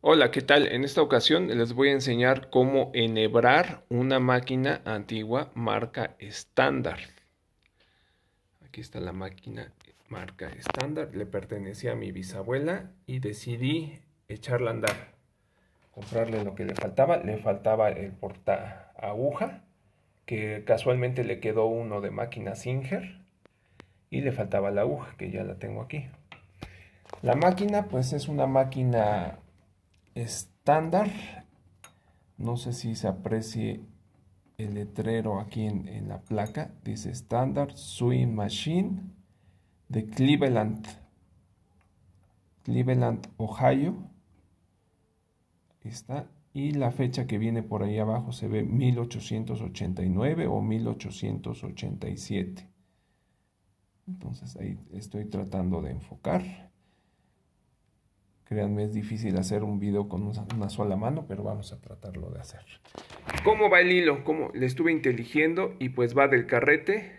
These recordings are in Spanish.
Hola, ¿qué tal? En esta ocasión les voy a enseñar cómo enhebrar una máquina antigua marca estándar. Aquí está la máquina marca estándar, le pertenecía a mi bisabuela y decidí echarla a andar. Comprarle lo que le faltaba, le faltaba el porta aguja, que casualmente le quedó uno de máquina Singer y le faltaba la aguja, que ya la tengo aquí. La máquina pues es una máquina estándar. No sé si se aprecie el letrero aquí en, la placa. Dice estándar Swing Machine de Cleveland. Cleveland, Ohio. está. Y la fecha que viene por ahí abajo se ve 1889 o 1887. Entonces ahí estoy tratando de enfocar. Créanme, es difícil hacer un video con una sola mano, pero vamos a tratarlo de hacer. ¿Cómo va el hilo? ¿Cómo? Le estuve inteligiendo y pues va del carrete,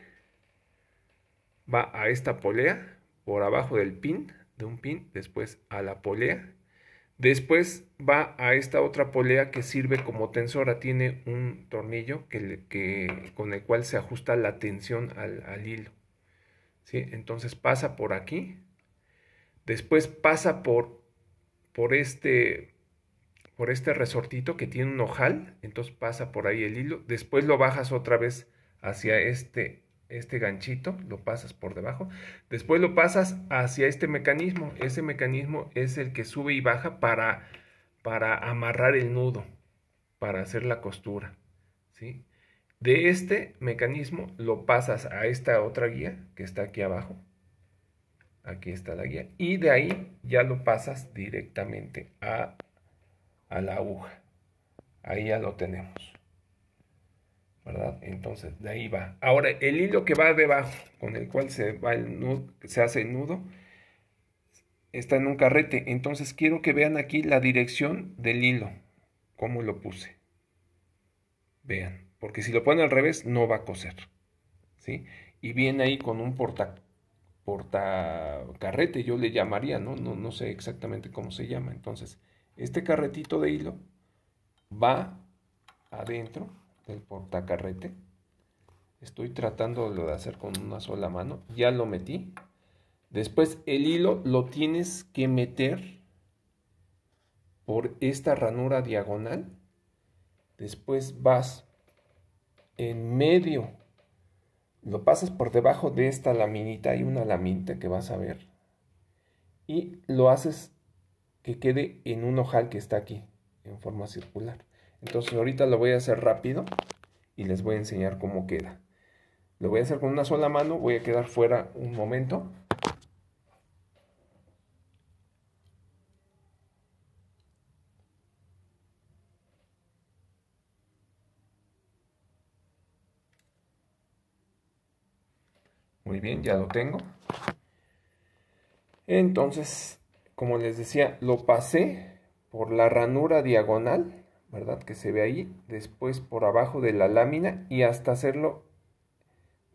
va a esta polea, por abajo del pin, de un pin, después a la polea. Después va a esta otra polea que sirve como tensora, ah, tiene un tornillo con el cual se ajusta la tensión al, hilo. ¿Sí? Entonces pasa por aquí, después pasa por por este por este resortito que tiene un ojal, entonces pasa por ahí el hilo, después lo bajas otra vez hacia este este ganchito, lo pasas por debajo, después lo pasas hacia este mecanismo, ese mecanismo es el que sube y baja para, para amarrar el nudo, para hacer la costura, ¿sí? De este mecanismo lo pasas a esta otra guía que está aquí abajo, Aquí está la guía. Y de ahí ya lo pasas directamente a, la aguja. Ahí ya lo tenemos. ¿verdad? Entonces, de ahí va. Ahora, el hilo que va debajo, con el cual se, va el se hace el nudo, está en un carrete. Entonces, quiero que vean aquí la dirección del hilo, cómo lo puse. Vean, porque si lo ponen al revés, no va a coser, ¿sí? Y viene ahí con un porta, portacarrete, yo le llamaría, ¿no? ¿no? No sé exactamente cómo se llama. Entonces, este carretito de hilo va adentro del portacarrete. Estoy tratando de hacer con una sola mano. Ya lo metí. Después el hilo lo tienes que meter por esta ranura diagonal. Después vas en medio lo pasas por debajo de esta laminita, hay una laminita que vas a ver, y lo haces que quede en un ojal que está aquí, en forma circular. Entonces ahorita lo voy a hacer rápido y les voy a enseñar cómo queda. Lo voy a hacer con una sola mano, voy a quedar fuera un momento. Muy bien, ya lo tengo. Entonces, como les decía, lo pasé por la ranura diagonal, ¿verdad? Que se ve ahí, después por abajo de la lámina y hasta hacerlo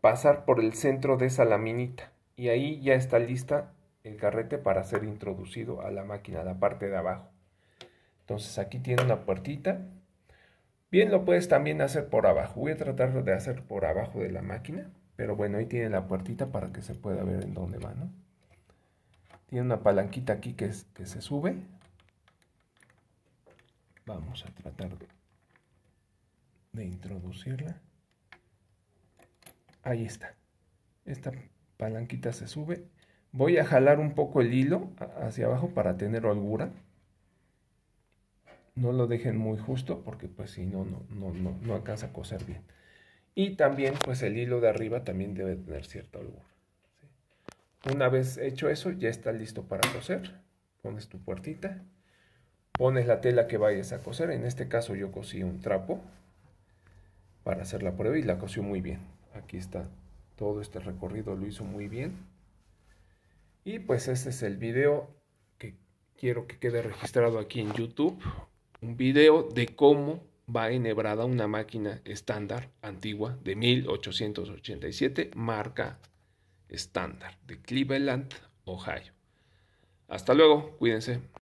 pasar por el centro de esa laminita. Y ahí ya está lista el carrete para ser introducido a la máquina, la parte de abajo. Entonces aquí tiene una puertita. Bien, lo puedes también hacer por abajo. Voy a tratar de hacer por abajo de la máquina. Pero bueno, ahí tiene la puertita para que se pueda ver en dónde va, ¿no? Tiene una palanquita aquí que, que se sube. Vamos a tratar de, introducirla. Ahí está. Esta palanquita se sube. Voy a jalar un poco el hilo hacia abajo para tener holgura. No lo dejen muy justo porque pues si no, no, no, no, no alcanza a coser bien. Y también, pues el hilo de arriba también debe tener cierto olor. Una vez hecho eso, ya está listo para coser. Pones tu puertita, pones la tela que vayas a coser. En este caso yo cosí un trapo para hacer la prueba y la cosí muy bien. Aquí está, todo este recorrido lo hizo muy bien. Y pues este es el video que quiero que quede registrado aquí en YouTube. Un video de cómo va enhebrada una máquina estándar antigua de 1887, marca estándar, de Cleveland, Ohio. Hasta luego, cuídense.